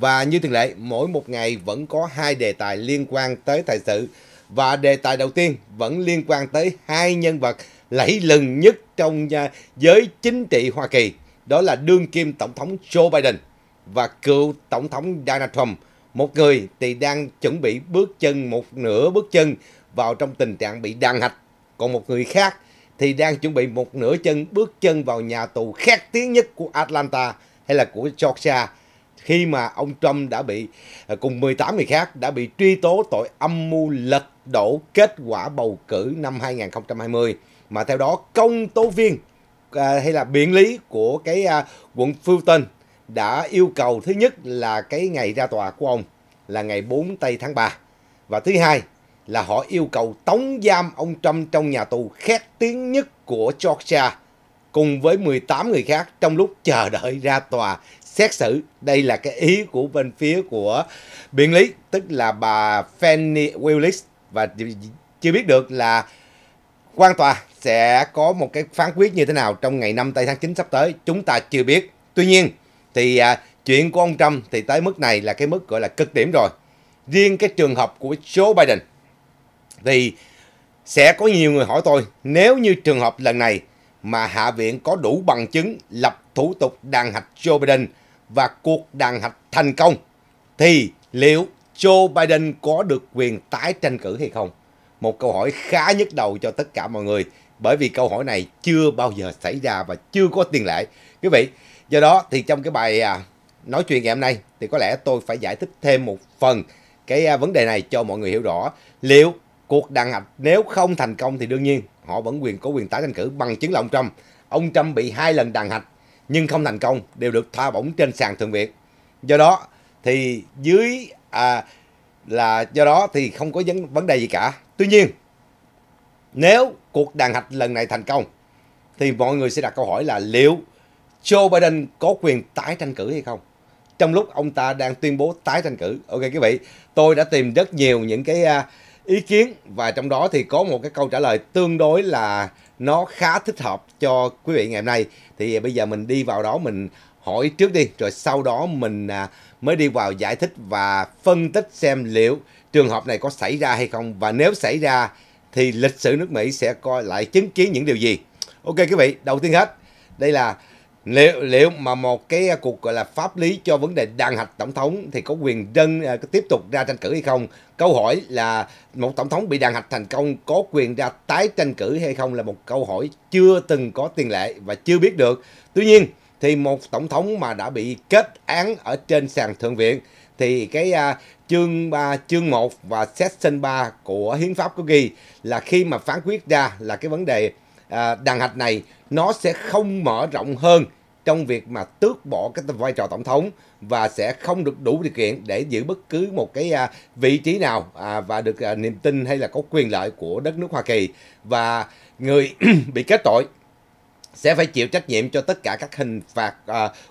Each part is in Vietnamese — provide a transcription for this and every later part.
Và như thường lệ, mỗi một ngày vẫn có hai đề tài liên quan tới thời sự. Và đề tài đầu tiên vẫn liên quan tới hai nhân vật lẫy lừng nhất trong à, giới chính trị Hoa Kỳ. Đó là đương kim Tổng thống Joe Biden và cựu Tổng thống Donald Trump. Một người thì đang chuẩn bị bước chân một nửa bước chân vào trong tình trạng bị đàn hạch. Còn một người khác thì đang chuẩn bị một nửa chân bước chân vào nhà tù khét tiếng nhất của Atlanta hay là của Georgia khi mà ông Trump đã bị à, cùng 18 người khác đã bị truy tố tội âm mưu lật đổ kết quả bầu cử năm 2020 mà theo đó công tố viên à, hay là biện lý của cái à, quận Fulton đã yêu cầu thứ nhất là cái ngày ra tòa của ông là ngày 4 tây tháng 3 và thứ hai là họ yêu cầu tống giam ông Trump trong nhà tù khét tiếng nhất của Georgia cùng với 18 người khác trong lúc chờ đợi ra tòa xét xử đây là cái ý của bên phía của biện lý tức là bà Fanny Willis và chưa biết được là quan tòa sẽ có một cái phán quyết như thế nào trong ngày 5 tây tháng 9 sắp tới chúng ta chưa biết tuy nhiên thì à, chuyện của ông Trump thì tới mức này là cái mức gọi là cực điểm rồi riêng cái trường hợp của Joe Biden thì sẽ có nhiều người hỏi tôi nếu như trường hợp lần này mà Hạ viện có đủ bằng chứng lập thủ tục đàn hạch Joe Biden và cuộc đàn hạch thành công thì liệu Joe Biden có được quyền tái tranh cử hay không? Một câu hỏi khá nhức đầu cho tất cả mọi người bởi vì câu hỏi này chưa bao giờ xảy ra và chưa có tiền lệ. Quý vị, do đó thì trong cái bài à, nói chuyện ngày hôm nay thì có lẽ tôi phải giải thích thêm một phần cái à, vấn đề này cho mọi người hiểu rõ. Liệu cuộc đàn hạch nếu không thành công thì đương nhiên họ vẫn quyền có quyền tái tranh cử bằng chứng là ông Trump. Ông Trump bị hai lần đàn hạch nhưng không thành công đều được tha bổng trên sàn thượng viện. Do đó thì dưới à, là do đó thì không có vấn, vấn đề gì cả. Tuy nhiên nếu cuộc đàn hạch lần này thành công thì mọi người sẽ đặt câu hỏi là liệu Joe Biden có quyền tái tranh cử hay không? Trong lúc ông ta đang tuyên bố tái tranh cử. Ok quý vị, tôi đã tìm rất nhiều những cái à, ý kiến và trong đó thì có một cái câu trả lời tương đối là nó khá thích hợp cho quý vị ngày hôm nay thì bây giờ mình đi vào đó mình hỏi trước đi rồi sau đó mình à, mới đi vào giải thích và phân tích xem liệu trường hợp này có xảy ra hay không và nếu xảy ra thì lịch sử nước Mỹ sẽ coi lại chứng kiến những điều gì. Ok quý vị, đầu tiên hết đây là liệu liệu mà một cái à, cuộc gọi là pháp lý cho vấn đề đàn hạch tổng thống thì có quyền dân à, tiếp tục ra tranh cử hay không câu hỏi là một tổng thống bị đàn hạch thành công có quyền ra tái tranh cử hay không là một câu hỏi chưa từng có tiền lệ và chưa biết được tuy nhiên thì một tổng thống mà đã bị kết án ở trên sàn thượng viện thì cái uh, chương 3, chương 1 và section 3 của hiến pháp có ghi là khi mà phán quyết ra là cái vấn đề uh, đàn hạch này nó sẽ không mở rộng hơn trong việc mà tước bỏ cái vai trò tổng thống và sẽ không được đủ điều kiện để giữ bất cứ một cái à, vị trí nào à, và được à, niềm tin hay là có quyền lợi của đất nước Hoa Kỳ và người bị kết tội sẽ phải chịu trách nhiệm cho tất cả các hình phạt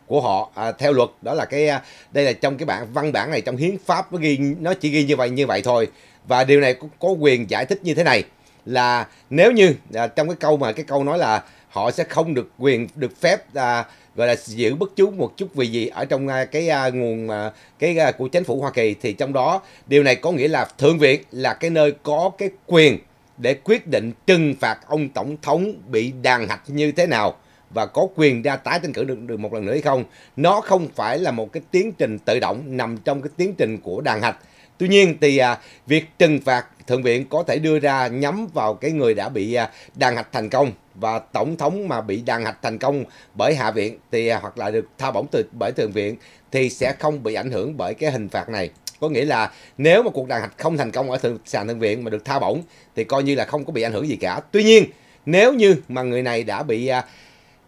của họ theo luật đó là cái đây là trong cái bản văn bản này trong hiến pháp nó ghi nó chỉ ghi như vậy như vậy thôi và điều này có, có quyền giải thích như thế này là nếu như trong cái câu mà cái câu nói là họ sẽ không được quyền được phép à, gọi là giữ bất chú một chút vì gì ở trong à, cái à, nguồn à, cái à, của chính phủ Hoa Kỳ thì trong đó điều này có nghĩa là thượng viện là cái nơi có cái quyền để quyết định trừng phạt ông tổng thống bị đàn hạch như thế nào và có quyền ra tái tranh cử được, được một lần nữa hay không nó không phải là một cái tiến trình tự động nằm trong cái tiến trình của đàn hạch tuy nhiên thì à, việc trừng phạt thượng viện có thể đưa ra nhắm vào cái người đã bị à, đàn hạch thành công và tổng thống mà bị đàn hạch thành công bởi hạ viện thì à, hoặc là được tha bổng từ bởi thượng viện thì sẽ không bị ảnh hưởng bởi cái hình phạt này có nghĩa là nếu mà cuộc đàn hạch không thành công ở thượng sàn thượng viện mà được tha bổng thì coi như là không có bị ảnh hưởng gì cả tuy nhiên nếu như mà người này đã bị à,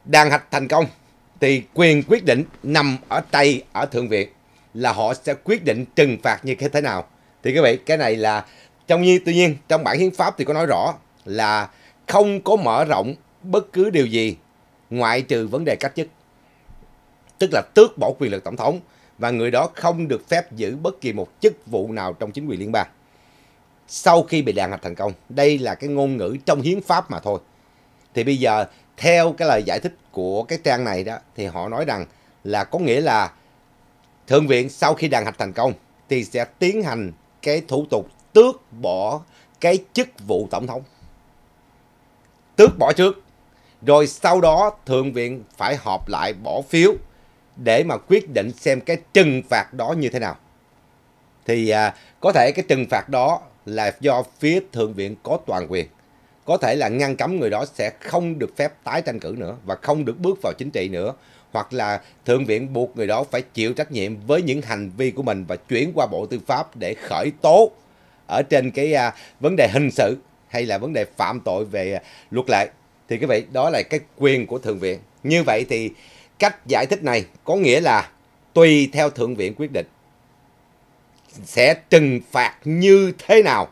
đàn hạch thành công thì quyền quyết định nằm ở tay ở thượng viện là họ sẽ quyết định trừng phạt như thế nào thì các vị cái này là trong như tuy nhiên trong bản hiến pháp thì có nói rõ là không có mở rộng bất cứ điều gì ngoại trừ vấn đề cách chức. Tức là tước bỏ quyền lực tổng thống và người đó không được phép giữ bất kỳ một chức vụ nào trong chính quyền liên bang. Sau khi bị đàn hạch thành công, đây là cái ngôn ngữ trong hiến pháp mà thôi. Thì bây giờ theo cái lời giải thích của cái trang này đó thì họ nói rằng là có nghĩa là thượng viện sau khi đàn hạch thành công thì sẽ tiến hành cái thủ tục tước bỏ cái chức vụ tổng thống tước bỏ trước. Rồi sau đó Thượng viện phải họp lại bỏ phiếu để mà quyết định xem cái trừng phạt đó như thế nào. Thì à, có thể cái trừng phạt đó là do phía Thượng viện có toàn quyền. Có thể là ngăn cấm người đó sẽ không được phép tái tranh cử nữa và không được bước vào chính trị nữa. Hoặc là Thượng viện buộc người đó phải chịu trách nhiệm với những hành vi của mình và chuyển qua Bộ Tư pháp để khởi tố ở trên cái à, vấn đề hình sự hay là vấn đề phạm tội về luật lệ thì cái vậy đó là cái quyền của thượng viện như vậy thì cách giải thích này có nghĩa là tùy theo thượng viện quyết định sẽ trừng phạt như thế nào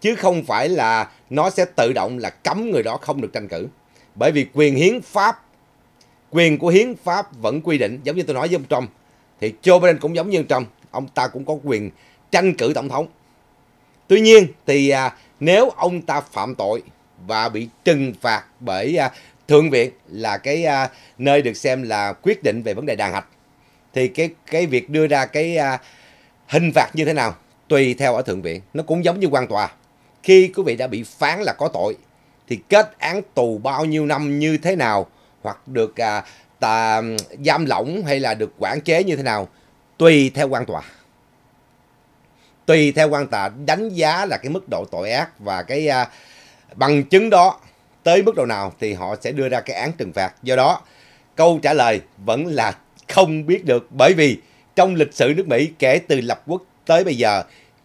chứ không phải là nó sẽ tự động là cấm người đó không được tranh cử bởi vì quyền hiến pháp quyền của hiến pháp vẫn quy định giống như tôi nói với ông Trump thì Joe Biden cũng giống như ông Trump ông ta cũng có quyền tranh cử tổng thống tuy nhiên thì à, nếu ông ta phạm tội và bị trừng phạt bởi à, thượng viện là cái à, nơi được xem là quyết định về vấn đề đàn hạch thì cái cái việc đưa ra cái à, hình phạt như thế nào tùy theo ở thượng viện nó cũng giống như quan tòa khi quý vị đã bị phán là có tội thì kết án tù bao nhiêu năm như thế nào hoặc được à, tà, giam lỏng hay là được quản chế như thế nào tùy theo quan tòa tùy theo quan tà đánh giá là cái mức độ tội ác và cái à, bằng chứng đó tới mức độ nào thì họ sẽ đưa ra cái án trừng phạt. Do đó, câu trả lời vẫn là không biết được bởi vì trong lịch sử nước Mỹ kể từ lập quốc tới bây giờ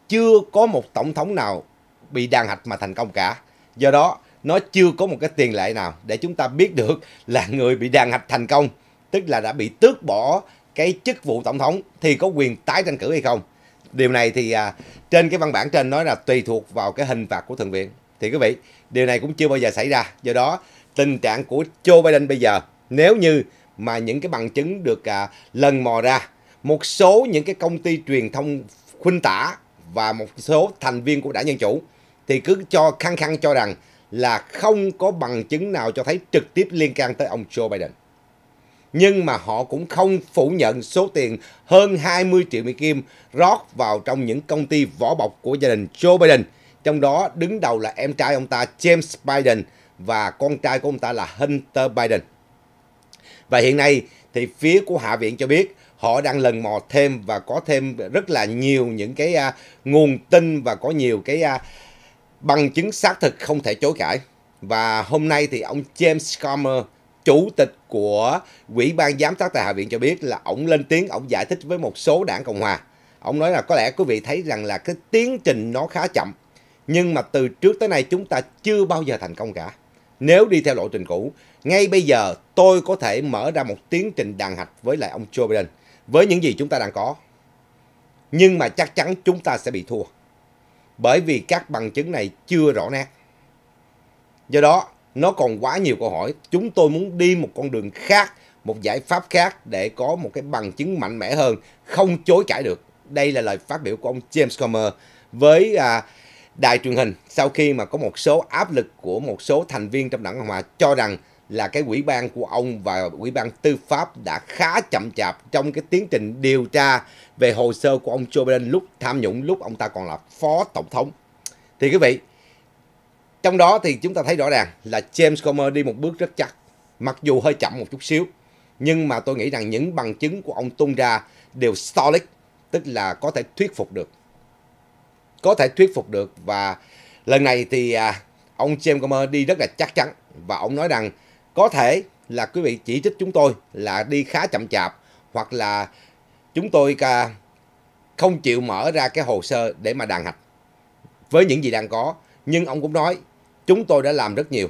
chưa có một tổng thống nào bị đàn hạch mà thành công cả. Do đó, nó chưa có một cái tiền lệ nào để chúng ta biết được là người bị đàn hạch thành công, tức là đã bị tước bỏ cái chức vụ tổng thống thì có quyền tái tranh cử hay không điều này thì à, trên cái văn bản trên nói là tùy thuộc vào cái hình phạt của thượng viện thì quý vị điều này cũng chưa bao giờ xảy ra do đó tình trạng của Joe Biden bây giờ nếu như mà những cái bằng chứng được à, lần mò ra một số những cái công ty truyền thông khuynh tả và một số thành viên của đảng Dân Chủ thì cứ cho khăng khăng cho rằng là không có bằng chứng nào cho thấy trực tiếp liên can tới ông Joe Biden nhưng mà họ cũng không phủ nhận số tiền hơn 20 triệu Mỹ Kim rót vào trong những công ty vỏ bọc của gia đình Joe Biden. Trong đó đứng đầu là em trai ông ta James Biden và con trai của ông ta là Hunter Biden. Và hiện nay thì phía của Hạ viện cho biết họ đang lần mò thêm và có thêm rất là nhiều những cái uh, nguồn tin và có nhiều cái uh, bằng chứng xác thực không thể chối cãi. Và hôm nay thì ông James Comer chủ tịch của ủy ban giám sát tại hạ viện cho biết là ổng lên tiếng ổng giải thích với một số đảng cộng hòa Ông nói là có lẽ quý vị thấy rằng là cái tiến trình nó khá chậm nhưng mà từ trước tới nay chúng ta chưa bao giờ thành công cả nếu đi theo lộ trình cũ ngay bây giờ tôi có thể mở ra một tiến trình đàn hạch với lại ông Joe Biden với những gì chúng ta đang có nhưng mà chắc chắn chúng ta sẽ bị thua bởi vì các bằng chứng này chưa rõ nét do đó nó còn quá nhiều câu hỏi chúng tôi muốn đi một con đường khác một giải pháp khác để có một cái bằng chứng mạnh mẽ hơn không chối cãi được đây là lời phát biểu của ông James Comer với à, đài truyền hình sau khi mà có một số áp lực của một số thành viên trong đảng Cộng hòa cho rằng là cái quỹ ban của ông và quỹ ban tư pháp đã khá chậm chạp trong cái tiến trình điều tra về hồ sơ của ông Joe Biden lúc tham nhũng lúc ông ta còn là phó tổng thống. Thì quý vị, trong đó thì chúng ta thấy rõ ràng là James Comer đi một bước rất chắc, mặc dù hơi chậm một chút xíu. Nhưng mà tôi nghĩ rằng những bằng chứng của ông tung ra đều solid, tức là có thể thuyết phục được. Có thể thuyết phục được và lần này thì à, ông James Comer đi rất là chắc chắn và ông nói rằng có thể là quý vị chỉ trích chúng tôi là đi khá chậm chạp hoặc là chúng tôi không chịu mở ra cái hồ sơ để mà đàn hạch với những gì đang có nhưng ông cũng nói Chúng tôi đã làm rất nhiều.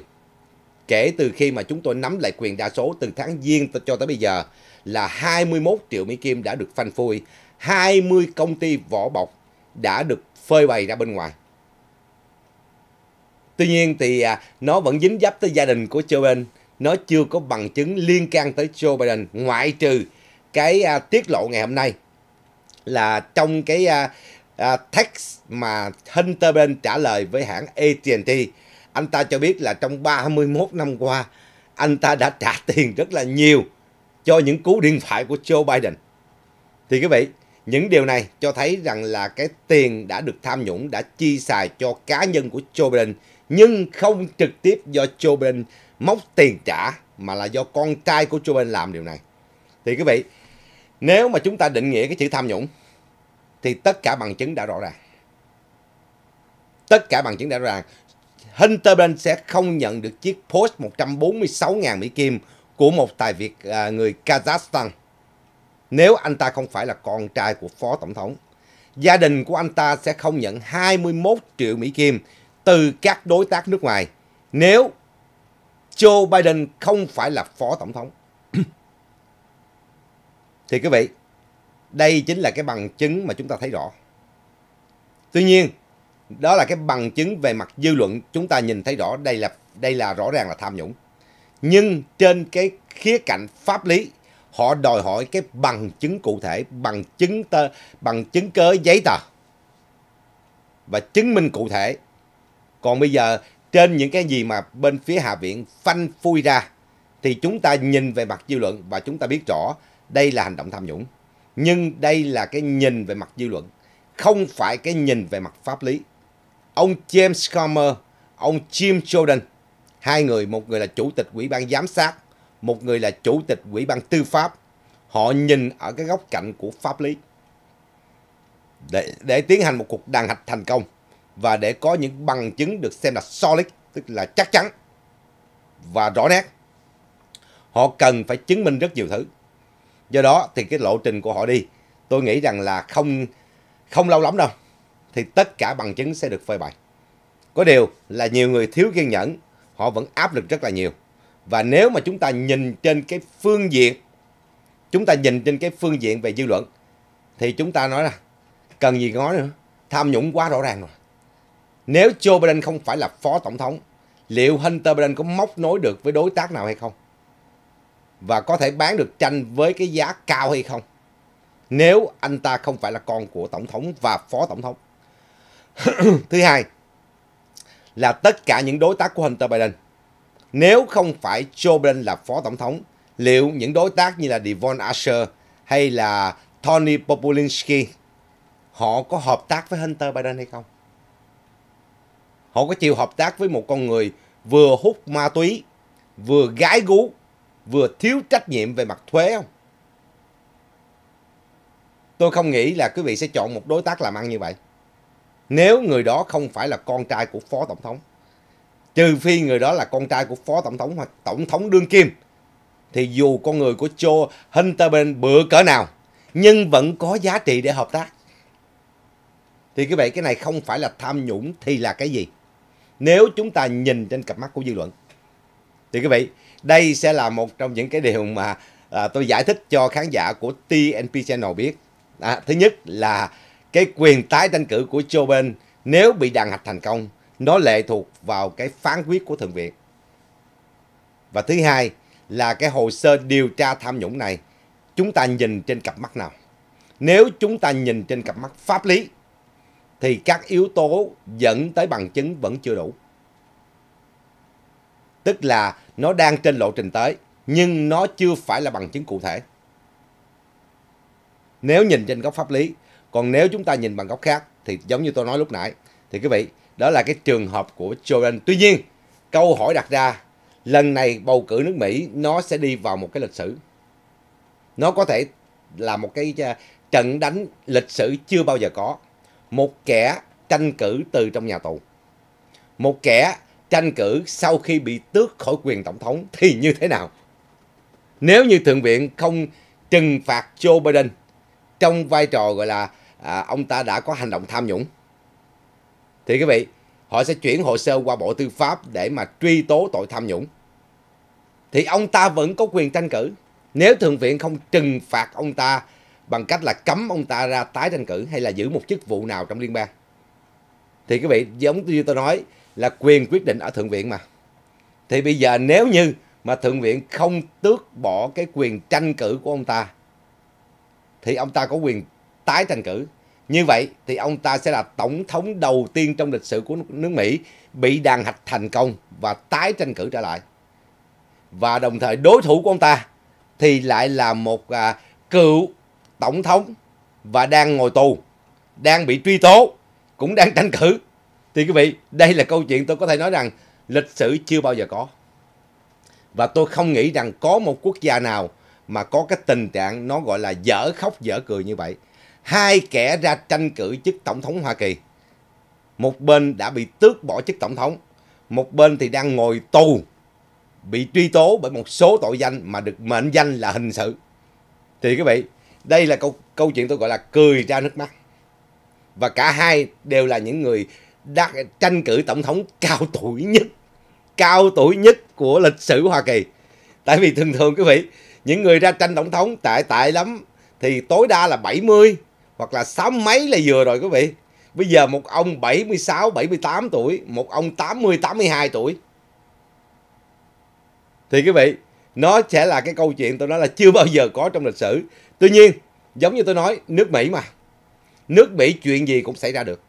Kể từ khi mà chúng tôi nắm lại quyền đa số từ tháng Giêng cho tới bây giờ là 21 triệu Mỹ Kim đã được phanh phui, 20 công ty vỏ bọc đã được phơi bày ra bên ngoài. Tuy nhiên thì à, nó vẫn dính dấp tới gia đình của Joe Biden. Nó chưa có bằng chứng liên can tới Joe Biden ngoại trừ cái à, tiết lộ ngày hôm nay là trong cái à, à, text mà Hunter Biden trả lời với hãng AT&T anh ta cho biết là trong 31 năm qua, anh ta đã trả tiền rất là nhiều cho những cú điện thoại của Joe Biden. Thì quý vị, những điều này cho thấy rằng là cái tiền đã được tham nhũng đã chi xài cho cá nhân của Joe Biden nhưng không trực tiếp do Joe Biden móc tiền trả mà là do con trai của Joe Biden làm điều này. Thì quý vị, nếu mà chúng ta định nghĩa cái chữ tham nhũng thì tất cả bằng chứng đã rõ ràng. Tất cả bằng chứng đã rõ ràng. Hinterland sẽ không nhận được chiếc post 146.000 Mỹ Kim của một tài Việt à, người Kazakhstan nếu anh ta không phải là con trai của Phó Tổng thống. Gia đình của anh ta sẽ không nhận 21 triệu Mỹ Kim từ các đối tác nước ngoài nếu Joe Biden không phải là Phó Tổng thống. Thì quý vị, đây chính là cái bằng chứng mà chúng ta thấy rõ. Tuy nhiên, đó là cái bằng chứng về mặt dư luận chúng ta nhìn thấy rõ đây là đây là rõ ràng là tham nhũng nhưng trên cái khía cạnh pháp lý họ đòi hỏi cái bằng chứng cụ thể bằng chứng tơ bằng chứng cớ giấy tờ và chứng minh cụ thể còn bây giờ trên những cái gì mà bên phía hạ viện phanh phui ra thì chúng ta nhìn về mặt dư luận và chúng ta biết rõ đây là hành động tham nhũng nhưng đây là cái nhìn về mặt dư luận không phải cái nhìn về mặt pháp lý ông James Comer, ông Jim Jordan, hai người, một người là chủ tịch ủy ban giám sát, một người là chủ tịch ủy ban tư pháp. Họ nhìn ở cái góc cạnh của pháp lý để, để tiến hành một cuộc đàn hạch thành công và để có những bằng chứng được xem là solid, tức là chắc chắn và rõ nét. Họ cần phải chứng minh rất nhiều thứ. Do đó thì cái lộ trình của họ đi, tôi nghĩ rằng là không không lâu lắm đâu thì tất cả bằng chứng sẽ được phơi bày. Có điều là nhiều người thiếu kiên nhẫn, họ vẫn áp lực rất là nhiều. Và nếu mà chúng ta nhìn trên cái phương diện, chúng ta nhìn trên cái phương diện về dư luận, thì chúng ta nói là cần gì nói nữa, tham nhũng quá rõ ràng rồi. Nếu Joe Biden không phải là phó tổng thống, liệu Hunter Biden có móc nối được với đối tác nào hay không? Và có thể bán được tranh với cái giá cao hay không? Nếu anh ta không phải là con của tổng thống và phó tổng thống. Thứ hai là tất cả những đối tác của Hunter Biden. Nếu không phải Joe Biden là phó tổng thống, liệu những đối tác như là Devon Asher hay là Tony Populinski họ có hợp tác với Hunter Biden hay không? Họ có chịu hợp tác với một con người vừa hút ma túy, vừa gái gú, vừa thiếu trách nhiệm về mặt thuế không? Tôi không nghĩ là quý vị sẽ chọn một đối tác làm ăn như vậy nếu người đó không phải là con trai của phó tổng thống. Trừ phi người đó là con trai của phó tổng thống hoặc tổng thống đương kim. Thì dù con người của Joe Hunter Biden bựa cỡ nào, nhưng vẫn có giá trị để hợp tác. Thì các vị, cái này không phải là tham nhũng thì là cái gì? Nếu chúng ta nhìn trên cặp mắt của dư luận. Thì các vị, đây sẽ là một trong những cái điều mà à, tôi giải thích cho khán giả của TNP Channel biết. À, thứ nhất là cái quyền tái tranh cử của Joe Biden nếu bị đàn hạch thành công, nó lệ thuộc vào cái phán quyết của Thượng viện. Và thứ hai là cái hồ sơ điều tra tham nhũng này, chúng ta nhìn trên cặp mắt nào? Nếu chúng ta nhìn trên cặp mắt pháp lý, thì các yếu tố dẫn tới bằng chứng vẫn chưa đủ. Tức là nó đang trên lộ trình tới, nhưng nó chưa phải là bằng chứng cụ thể. Nếu nhìn trên góc pháp lý, còn nếu chúng ta nhìn bằng góc khác thì giống như tôi nói lúc nãy thì quý vị đó là cái trường hợp của Jordan tuy nhiên câu hỏi đặt ra lần này bầu cử nước Mỹ nó sẽ đi vào một cái lịch sử nó có thể là một cái à, trận đánh lịch sử chưa bao giờ có một kẻ tranh cử từ trong nhà tù một kẻ tranh cử sau khi bị tước khỏi quyền tổng thống thì như thế nào nếu như thượng viện không trừng phạt Joe Biden trong vai trò gọi là à, ông ta đã có hành động tham nhũng thì quý vị họ sẽ chuyển hồ sơ qua bộ tư pháp để mà truy tố tội tham nhũng thì ông ta vẫn có quyền tranh cử nếu thượng viện không trừng phạt ông ta bằng cách là cấm ông ta ra tái tranh cử hay là giữ một chức vụ nào trong liên bang thì quý vị giống như tôi nói là quyền quyết định ở thượng viện mà thì bây giờ nếu như mà thượng viện không tước bỏ cái quyền tranh cử của ông ta thì ông ta có quyền tái tranh cử. Như vậy thì ông ta sẽ là tổng thống đầu tiên trong lịch sử của nước Mỹ bị đàn hạch thành công và tái tranh cử trở lại. Và đồng thời đối thủ của ông ta thì lại là một à, cựu tổng thống và đang ngồi tù, đang bị truy tố, cũng đang tranh cử. Thì quý vị, đây là câu chuyện tôi có thể nói rằng lịch sử chưa bao giờ có. Và tôi không nghĩ rằng có một quốc gia nào mà có cái tình trạng nó gọi là dở khóc dở cười như vậy hai kẻ ra tranh cử chức tổng thống Hoa Kỳ. Một bên đã bị tước bỏ chức tổng thống, một bên thì đang ngồi tù, bị truy tố bởi một số tội danh mà được mệnh danh là hình sự. Thì quý vị, đây là câu, câu chuyện tôi gọi là cười ra nước mắt. Và cả hai đều là những người đã tranh cử tổng thống cao tuổi nhất, cao tuổi nhất của lịch sử Hoa Kỳ. Tại vì thường thường quý vị, những người ra tranh tổng thống tại tại lắm thì tối đa là 70, hoặc là sáu mấy là vừa rồi quý vị bây giờ một ông 76 78 tuổi một ông 80 82 tuổi thì quý vị nó sẽ là cái câu chuyện tôi nói là chưa bao giờ có trong lịch sử tuy nhiên giống như tôi nói nước Mỹ mà nước Mỹ chuyện gì cũng xảy ra được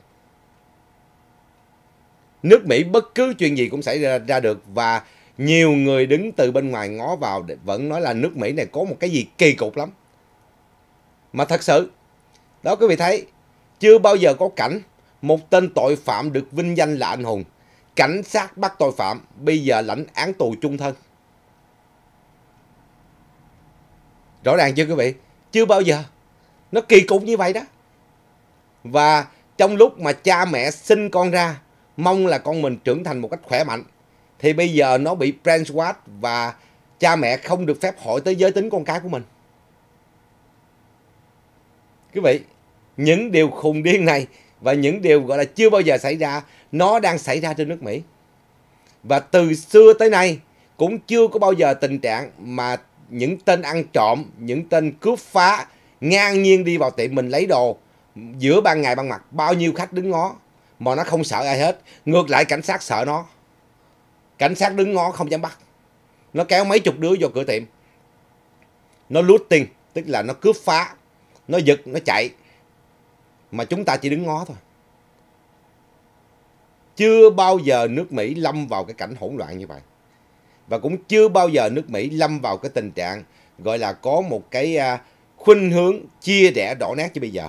nước Mỹ bất cứ chuyện gì cũng xảy ra, ra được và nhiều người đứng từ bên ngoài ngó vào vẫn nói là nước Mỹ này có một cái gì kỳ cục lắm. Mà thật sự đó quý vị thấy, chưa bao giờ có cảnh một tên tội phạm được vinh danh là anh hùng. Cảnh sát bắt tội phạm, bây giờ lãnh án tù chung thân. Rõ ràng chưa quý vị? Chưa bao giờ. Nó kỳ cục như vậy đó. Và trong lúc mà cha mẹ sinh con ra, mong là con mình trưởng thành một cách khỏe mạnh, thì bây giờ nó bị brainwash và cha mẹ không được phép hỏi tới giới tính con cái của mình quý vị những điều khùng điên này và những điều gọi là chưa bao giờ xảy ra nó đang xảy ra trên nước Mỹ và từ xưa tới nay cũng chưa có bao giờ tình trạng mà những tên ăn trộm những tên cướp phá ngang nhiên đi vào tiệm mình lấy đồ giữa ban ngày ban mặt bao nhiêu khách đứng ngó mà nó không sợ ai hết ngược lại cảnh sát sợ nó cảnh sát đứng ngó không dám bắt nó kéo mấy chục đứa vào cửa tiệm nó lút tiền tức là nó cướp phá nó giật nó chạy mà chúng ta chỉ đứng ngó thôi chưa bao giờ nước mỹ lâm vào cái cảnh hỗn loạn như vậy và cũng chưa bao giờ nước mỹ lâm vào cái tình trạng gọi là có một cái à, khuynh hướng chia rẽ đỏ nát như bây giờ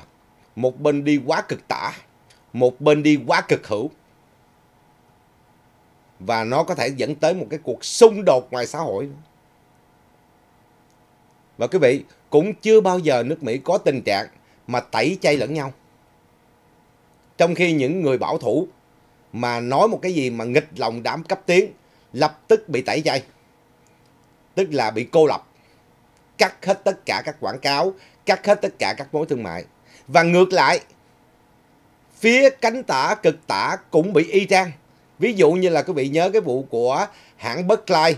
một bên đi quá cực tả một bên đi quá cực hữu và nó có thể dẫn tới một cái cuộc xung đột ngoài xã hội và quý vị cũng chưa bao giờ nước Mỹ có tình trạng mà tẩy chay lẫn nhau. Trong khi những người bảo thủ mà nói một cái gì mà nghịch lòng đám cấp tiến lập tức bị tẩy chay. Tức là bị cô lập. Cắt hết tất cả các quảng cáo, cắt hết tất cả các mối thương mại. Và ngược lại, phía cánh tả cực tả cũng bị y chang. Ví dụ như là quý vị nhớ cái vụ của hãng Berkeley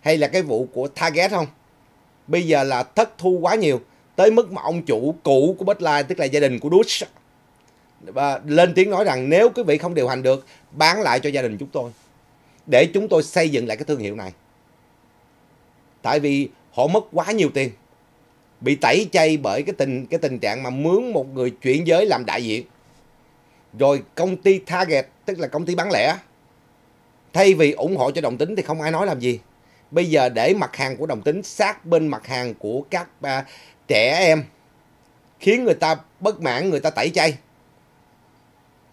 hay là cái vụ của Target không? bây giờ là thất thu quá nhiều tới mức mà ông chủ cũ của Betline tức là gia đình của Dush và lên tiếng nói rằng nếu quý vị không điều hành được bán lại cho gia đình chúng tôi để chúng tôi xây dựng lại cái thương hiệu này tại vì họ mất quá nhiều tiền bị tẩy chay bởi cái tình cái tình trạng mà mướn một người chuyển giới làm đại diện rồi công ty target tức là công ty bán lẻ thay vì ủng hộ cho đồng tính thì không ai nói làm gì Bây giờ để mặt hàng của đồng tính sát bên mặt hàng của các à, trẻ em khiến người ta bất mãn, người ta tẩy chay.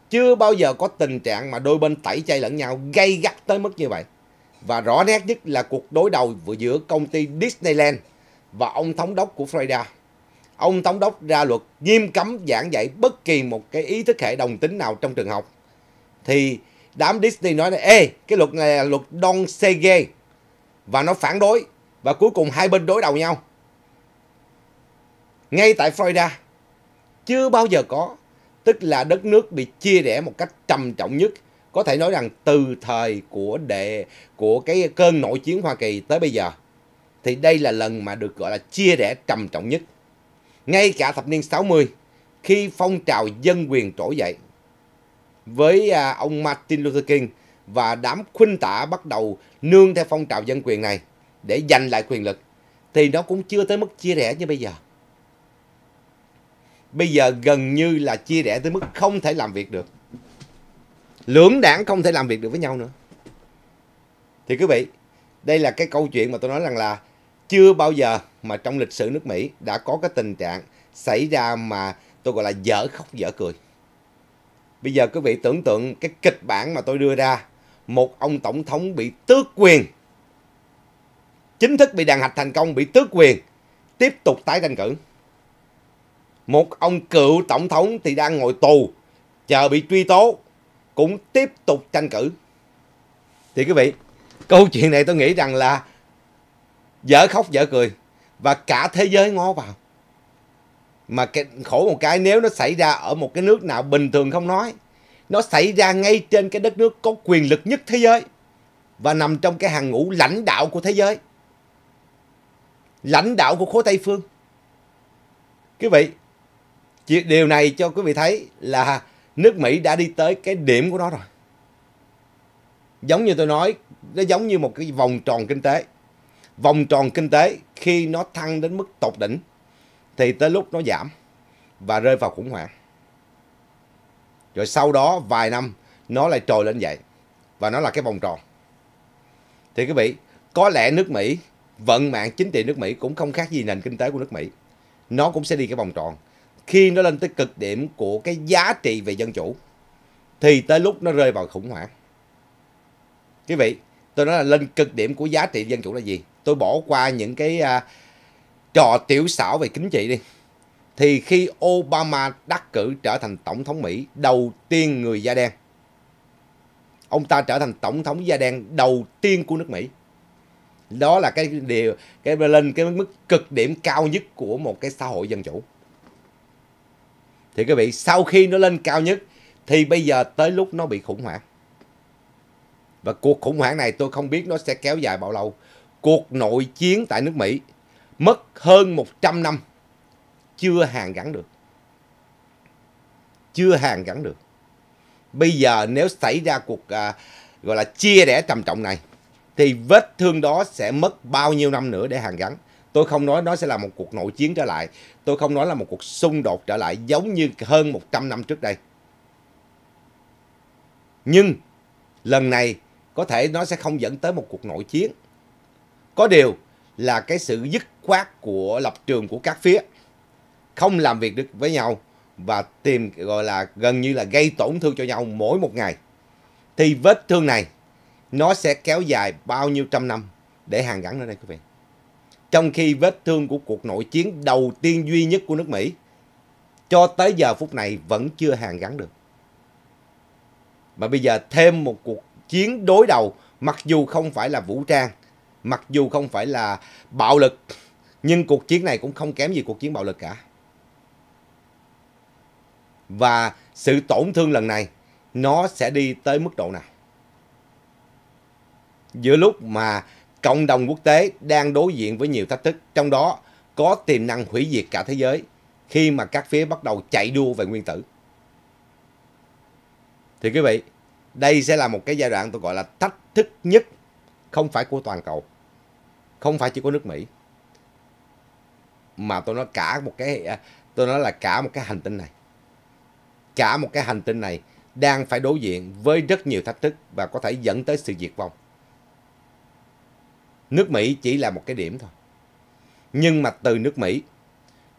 Chưa bao giờ có tình trạng mà đôi bên tẩy chay lẫn nhau gây gắt tới mức như vậy. Và rõ nét nhất là cuộc đối đầu vừa giữa công ty Disneyland và ông thống đốc của Florida. Ông thống đốc ra luật nghiêm cấm giảng dạy bất kỳ một cái ý thức hệ đồng tính nào trong trường học. Thì đám Disney nói là Ê, cái luật này là luật Don Sege và nó phản đối và cuối cùng hai bên đối đầu nhau. Ngay tại Florida chưa bao giờ có, tức là đất nước bị chia rẽ một cách trầm trọng nhất, có thể nói rằng từ thời của đệ của cái cơn nội chiến Hoa Kỳ tới bây giờ thì đây là lần mà được gọi là chia rẽ trầm trọng nhất. Ngay cả thập niên 60 khi phong trào dân quyền trỗi dậy với à, ông Martin Luther King và đám khuynh tả bắt đầu nương theo phong trào dân quyền này để giành lại quyền lực thì nó cũng chưa tới mức chia rẽ như bây giờ. Bây giờ gần như là chia rẽ tới mức không thể làm việc được. Lưỡng đảng không thể làm việc được với nhau nữa. Thì quý vị, đây là cái câu chuyện mà tôi nói rằng là chưa bao giờ mà trong lịch sử nước Mỹ đã có cái tình trạng xảy ra mà tôi gọi là dở khóc dở cười. Bây giờ quý vị tưởng tượng cái kịch bản mà tôi đưa ra một ông tổng thống bị tước quyền. Chính thức bị đàn hạch thành công bị tước quyền, tiếp tục tái tranh cử. Một ông cựu tổng thống thì đang ngồi tù, chờ bị truy tố, cũng tiếp tục tranh cử. Thì quý vị, câu chuyện này tôi nghĩ rằng là dở khóc dở cười và cả thế giới ngó vào. Mà cái, khổ một cái nếu nó xảy ra ở một cái nước nào bình thường không nói nó xảy ra ngay trên cái đất nước có quyền lực nhất thế giới và nằm trong cái hàng ngũ lãnh đạo của thế giới. Lãnh đạo của khối Tây Phương. Quý vị, điều này cho quý vị thấy là nước Mỹ đã đi tới cái điểm của nó rồi. Giống như tôi nói, nó giống như một cái vòng tròn kinh tế. Vòng tròn kinh tế khi nó thăng đến mức tột đỉnh thì tới lúc nó giảm và rơi vào khủng hoảng rồi sau đó vài năm nó lại trồi lên vậy và nó là cái vòng tròn thì quý vị có lẽ nước Mỹ vận mạng chính trị nước Mỹ cũng không khác gì nền kinh tế của nước Mỹ nó cũng sẽ đi cái vòng tròn khi nó lên tới cực điểm của cái giá trị về dân chủ thì tới lúc nó rơi vào khủng hoảng quý vị tôi nói là lên cực điểm của giá trị dân chủ là gì tôi bỏ qua những cái uh, trò tiểu xảo về chính trị đi thì khi Obama đắc cử trở thành tổng thống Mỹ đầu tiên người da đen. Ông ta trở thành tổng thống da đen đầu tiên của nước Mỹ. Đó là cái điều cái lên cái mức cực điểm cao nhất của một cái xã hội dân chủ. Thì quý vị, sau khi nó lên cao nhất thì bây giờ tới lúc nó bị khủng hoảng. Và cuộc khủng hoảng này tôi không biết nó sẽ kéo dài bao lâu. Cuộc nội chiến tại nước Mỹ mất hơn 100 năm chưa hàn gắn được. Chưa hàn gắn được. Bây giờ nếu xảy ra cuộc à, gọi là chia rẽ trầm trọng này thì vết thương đó sẽ mất bao nhiêu năm nữa để hàn gắn. Tôi không nói nó sẽ là một cuộc nội chiến trở lại. Tôi không nói là một cuộc xung đột trở lại giống như hơn 100 năm trước đây. Nhưng lần này có thể nó sẽ không dẫn tới một cuộc nội chiến. Có điều là cái sự dứt khoát của lập trường của các phía không làm việc được với nhau và tìm gọi là gần như là gây tổn thương cho nhau mỗi một ngày thì vết thương này nó sẽ kéo dài bao nhiêu trăm năm để hàn gắn ở đây quý vị trong khi vết thương của cuộc nội chiến đầu tiên duy nhất của nước Mỹ cho tới giờ phút này vẫn chưa hàn gắn được mà bây giờ thêm một cuộc chiến đối đầu mặc dù không phải là vũ trang mặc dù không phải là bạo lực nhưng cuộc chiến này cũng không kém gì cuộc chiến bạo lực cả và sự tổn thương lần này nó sẽ đi tới mức độ nào? Giữa lúc mà cộng đồng quốc tế đang đối diện với nhiều thách thức, trong đó có tiềm năng hủy diệt cả thế giới khi mà các phía bắt đầu chạy đua về nguyên tử. Thì quý vị, đây sẽ là một cái giai đoạn tôi gọi là thách thức nhất không phải của toàn cầu, không phải chỉ của nước Mỹ, mà tôi nói cả một cái à, tôi nói là cả một cái hành tinh này cả một cái hành tinh này đang phải đối diện với rất nhiều thách thức và có thể dẫn tới sự diệt vong. Nước Mỹ chỉ là một cái điểm thôi. Nhưng mà từ nước Mỹ,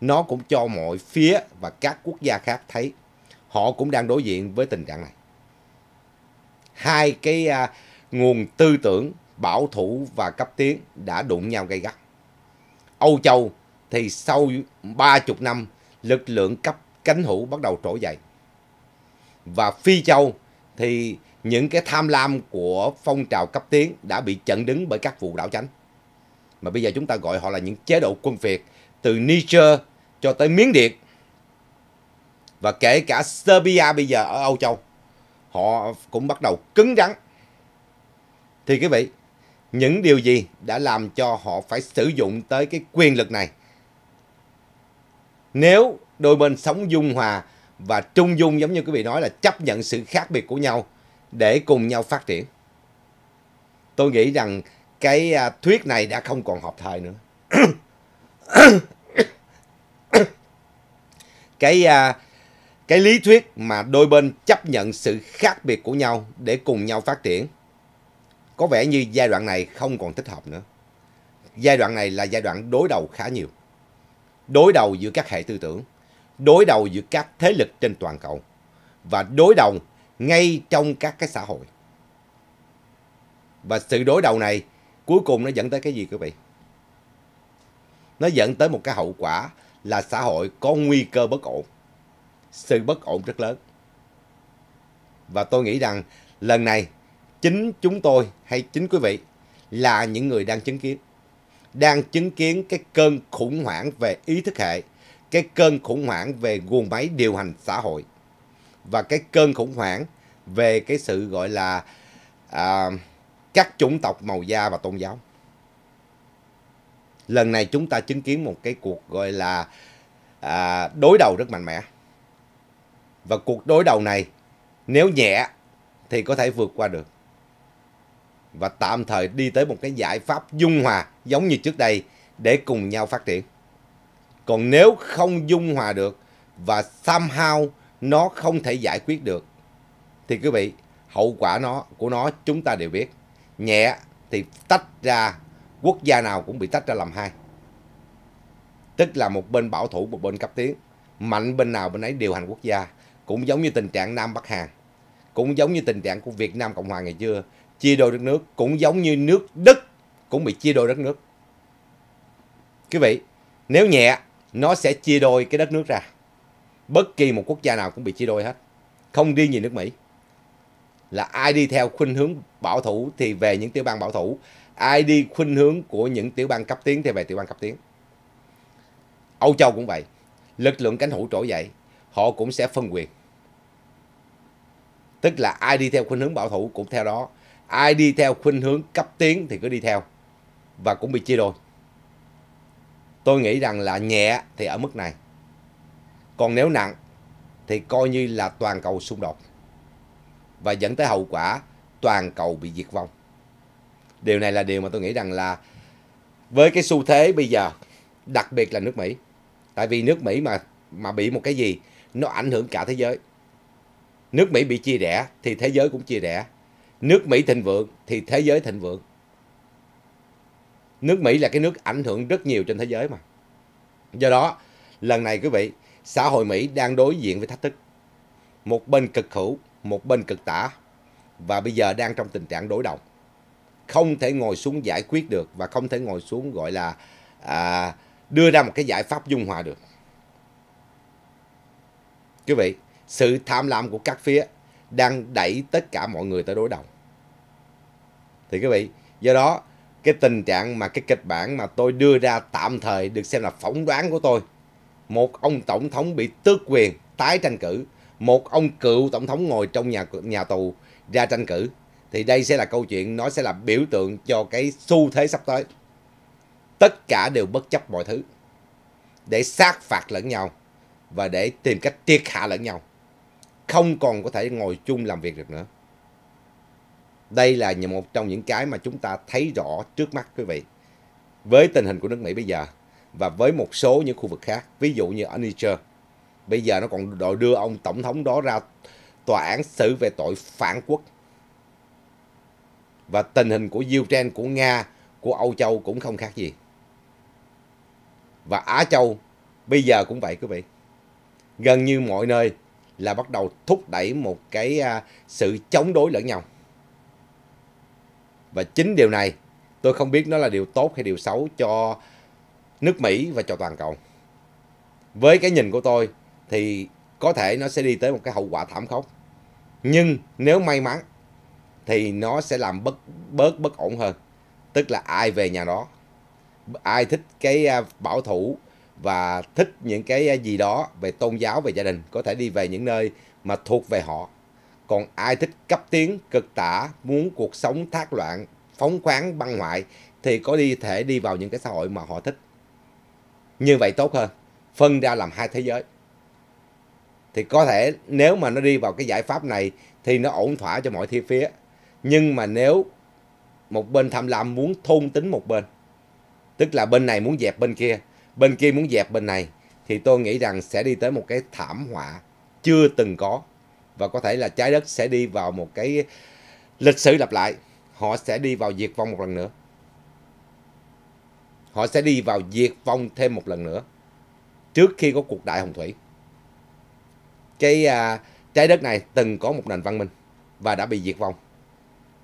nó cũng cho mọi phía và các quốc gia khác thấy họ cũng đang đối diện với tình trạng này. Hai cái à, nguồn tư tưởng bảo thủ và cấp tiến đã đụng nhau gây gắt. Âu châu thì sau 30 năm lực lượng cấp cánh hữu bắt đầu trỗi dậy và Phi Châu thì những cái tham lam của phong trào cấp tiến đã bị chặn đứng bởi các vụ đảo chánh. Mà bây giờ chúng ta gọi họ là những chế độ quân phiệt từ Niger cho tới Miến Điện và kể cả Serbia bây giờ ở Âu Châu họ cũng bắt đầu cứng rắn. Thì quý vị, những điều gì đã làm cho họ phải sử dụng tới cái quyền lực này? Nếu đôi bên sống dung hòa và trung dung giống như quý vị nói là chấp nhận sự khác biệt của nhau để cùng nhau phát triển. Tôi nghĩ rằng cái à, thuyết này đã không còn hợp thời nữa. cái à, cái lý thuyết mà đôi bên chấp nhận sự khác biệt của nhau để cùng nhau phát triển có vẻ như giai đoạn này không còn thích hợp nữa. Giai đoạn này là giai đoạn đối đầu khá nhiều. Đối đầu giữa các hệ tư tưởng đối đầu giữa các thế lực trên toàn cầu và đối đầu ngay trong các cái xã hội. Và sự đối đầu này cuối cùng nó dẫn tới cái gì quý vị? Nó dẫn tới một cái hậu quả là xã hội có nguy cơ bất ổn. Sự bất ổn rất lớn. Và tôi nghĩ rằng lần này chính chúng tôi hay chính quý vị là những người đang chứng kiến. Đang chứng kiến cái cơn khủng hoảng về ý thức hệ cái cơn khủng hoảng về nguồn máy điều hành xã hội và cái cơn khủng hoảng về cái sự gọi là à, các chủng tộc màu da và tôn giáo. Lần này chúng ta chứng kiến một cái cuộc gọi là à, đối đầu rất mạnh mẽ. Và cuộc đối đầu này nếu nhẹ thì có thể vượt qua được. Và tạm thời đi tới một cái giải pháp dung hòa giống như trước đây để cùng nhau phát triển. Còn nếu không dung hòa được và somehow nó không thể giải quyết được thì quý vị hậu quả nó của nó chúng ta đều biết nhẹ thì tách ra quốc gia nào cũng bị tách ra làm hai tức là một bên bảo thủ một bên cấp tiến mạnh bên nào bên ấy điều hành quốc gia cũng giống như tình trạng nam bắc hàn cũng giống như tình trạng của việt nam cộng hòa ngày xưa chia đôi đất nước cũng giống như nước đức cũng bị chia đôi đất nước quý vị nếu nhẹ nó sẽ chia đôi cái đất nước ra. Bất kỳ một quốc gia nào cũng bị chia đôi hết. Không riêng gì nước Mỹ. Là ai đi theo khuynh hướng bảo thủ thì về những tiểu bang bảo thủ. Ai đi khuynh hướng của những tiểu bang cấp tiến thì về tiểu bang cấp tiến. Âu Châu cũng vậy. Lực lượng cánh hữu trỗi dậy. Họ cũng sẽ phân quyền. Tức là ai đi theo khuynh hướng bảo thủ cũng theo đó. Ai đi theo khuynh hướng cấp tiến thì cứ đi theo. Và cũng bị chia đôi tôi nghĩ rằng là nhẹ thì ở mức này còn nếu nặng thì coi như là toàn cầu xung đột và dẫn tới hậu quả toàn cầu bị diệt vong điều này là điều mà tôi nghĩ rằng là với cái xu thế bây giờ đặc biệt là nước Mỹ tại vì nước Mỹ mà mà bị một cái gì nó ảnh hưởng cả thế giới nước Mỹ bị chia rẽ thì thế giới cũng chia rẽ nước Mỹ thịnh vượng thì thế giới thịnh vượng nước Mỹ là cái nước ảnh hưởng rất nhiều trên thế giới mà. Do đó, lần này quý vị, xã hội Mỹ đang đối diện với thách thức. Một bên cực hữu, một bên cực tả và bây giờ đang trong tình trạng đối đầu. Không thể ngồi xuống giải quyết được và không thể ngồi xuống gọi là à, đưa ra một cái giải pháp dung hòa được. Quý vị, sự tham lam của các phía đang đẩy tất cả mọi người tới đối đầu. Thì quý vị, do đó cái tình trạng mà cái kịch bản mà tôi đưa ra tạm thời được xem là phỏng đoán của tôi một ông tổng thống bị tước quyền tái tranh cử một ông cựu tổng thống ngồi trong nhà nhà tù ra tranh cử thì đây sẽ là câu chuyện nó sẽ là biểu tượng cho cái xu thế sắp tới tất cả đều bất chấp mọi thứ để sát phạt lẫn nhau và để tìm cách triệt hạ lẫn nhau không còn có thể ngồi chung làm việc được nữa đây là một trong những cái mà chúng ta thấy rõ trước mắt quý vị với tình hình của nước Mỹ bây giờ và với một số những khu vực khác ví dụ như ở Niger bây giờ nó còn đòi đưa ông tổng thống đó ra tòa án xử về tội phản quốc và tình hình của Ukraine của Nga của Âu Châu cũng không khác gì và Á Châu bây giờ cũng vậy quý vị gần như mọi nơi là bắt đầu thúc đẩy một cái à, sự chống đối lẫn nhau và chính điều này tôi không biết nó là điều tốt hay điều xấu cho nước Mỹ và cho toàn cầu. Với cái nhìn của tôi thì có thể nó sẽ đi tới một cái hậu quả thảm khốc. Nhưng nếu may mắn thì nó sẽ làm bất, bớt bất ổn hơn. Tức là ai về nhà đó, ai thích cái à, bảo thủ và thích những cái à, gì đó về tôn giáo, về gia đình có thể đi về những nơi mà thuộc về họ còn ai thích cấp tiến, cực tả, muốn cuộc sống thác loạn, phóng khoáng, băng hoại thì có đi thể đi vào những cái xã hội mà họ thích. Như vậy tốt hơn, phân ra làm hai thế giới. Thì có thể nếu mà nó đi vào cái giải pháp này thì nó ổn thỏa cho mọi thi phía. Nhưng mà nếu một bên tham lam muốn thôn tính một bên, tức là bên này muốn dẹp bên kia, bên kia muốn dẹp bên này, thì tôi nghĩ rằng sẽ đi tới một cái thảm họa chưa từng có và có thể là trái đất sẽ đi vào một cái lịch sử lặp lại họ sẽ đi vào diệt vong một lần nữa họ sẽ đi vào diệt vong thêm một lần nữa trước khi có cuộc đại hồng thủy cái à, trái đất này từng có một nền văn minh và đã bị diệt vong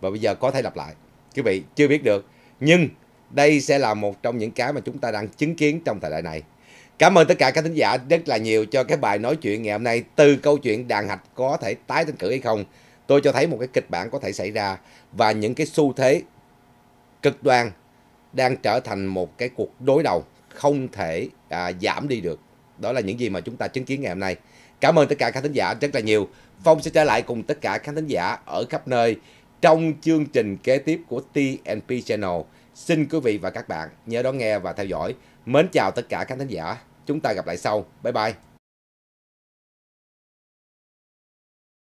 và bây giờ có thể lặp lại quý vị chưa biết được nhưng đây sẽ là một trong những cái mà chúng ta đang chứng kiến trong thời đại này Cảm ơn tất cả các thính giả rất là nhiều cho cái bài nói chuyện ngày hôm nay từ câu chuyện đàn hạch có thể tái tranh cử hay không. Tôi cho thấy một cái kịch bản có thể xảy ra và những cái xu thế cực đoan đang trở thành một cái cuộc đối đầu không thể à, giảm đi được. Đó là những gì mà chúng ta chứng kiến ngày hôm nay. Cảm ơn tất cả các thính giả rất là nhiều. Phong sẽ trở lại cùng tất cả các thính giả ở khắp nơi trong chương trình kế tiếp của TNP Channel. Xin quý vị và các bạn nhớ đón nghe và theo dõi. Mến chào tất cả các thính giả. Chúng ta gặp lại sau. Bye bye.